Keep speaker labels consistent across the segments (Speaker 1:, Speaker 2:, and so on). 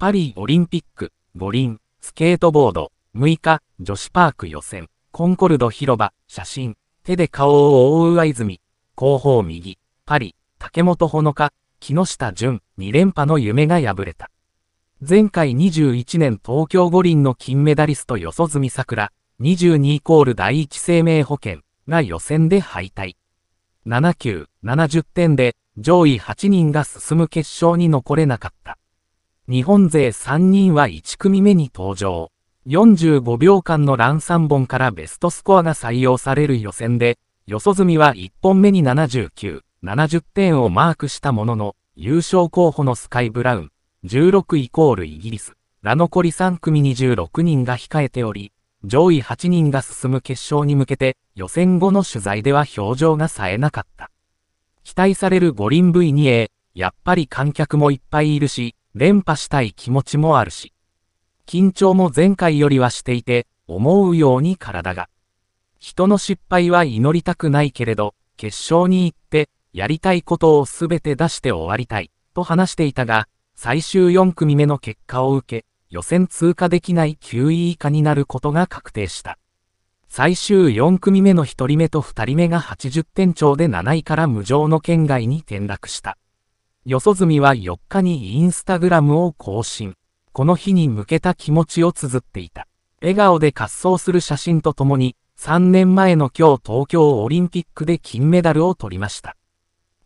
Speaker 1: パリオリンピック、五輪、スケートボード、6日、女子パーク予選、コンコルド広場、写真、手で顔を覆う藍住、後方右、パリ、竹本ほのか、木下淳、2連覇の夢が破れた。前回21年東京五輪の金メダリスト四十住桜、22イコール第一生命保険が予選で敗退。7級、70点で上位8人が進む決勝に残れなかった。日本勢3人は1組目に登場。45秒間のラン3本からベストスコアが採用される予選で、四十住は1本目に79、70点をマークしたものの、優勝候補のスカイ・ブラウン、16イコールイギリス、ラ残り3組26人が控えており、上位8人が進む決勝に向けて、予選後の取材では表情が冴えなかった。期待される五輪 V2A、やっぱり観客もいっぱいいるし、連覇したい気持ちもあるし、緊張も前回よりはしていて、思うように体が。人の失敗は祈りたくないけれど、決勝に行って、やりたいことをすべて出して終わりたい、と話していたが、最終4組目の結果を受け、予選通過できない9位以下になることが確定した。最終4組目の1人目と2人目が80点超で7位から無情の圏外に転落した。四十住は4日にインスタグラムを更新。この日に向けた気持ちを綴っていた。笑顔で滑走する写真とともに、3年前の今日東京オリンピックで金メダルを取りました。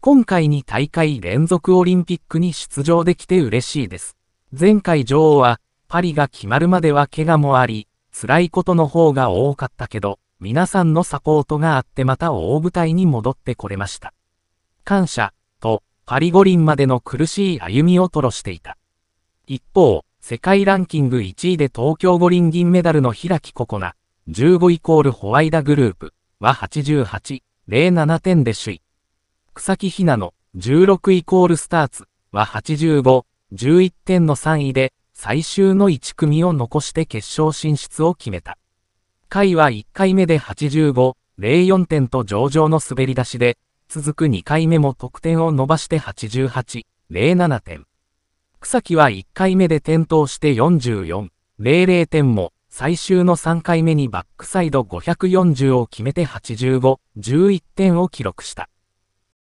Speaker 1: 今回に大会連続オリンピックに出場できて嬉しいです。前回女王は、パリが決まるまでは怪我もあり、辛いことの方が多かったけど、皆さんのサポートがあってまた大舞台に戻ってこれました。感謝、と、パリ五輪までの苦しい歩みを吐露していた。一方、世界ランキング1位で東京五輪銀メダルの開木ココナ、15イコールホワイダグループは88、07点で首位。草木ひなの16イコールスターツは85、11点の3位で最終の1組を残して決勝進出を決めた。回は1回目で85、04点と上々の滑り出しで、続く2回目も得点を伸ばして88、07点。草木は1回目で転倒して44、00点も、最終の3回目にバックサイド540を決めて85、11点を記録した。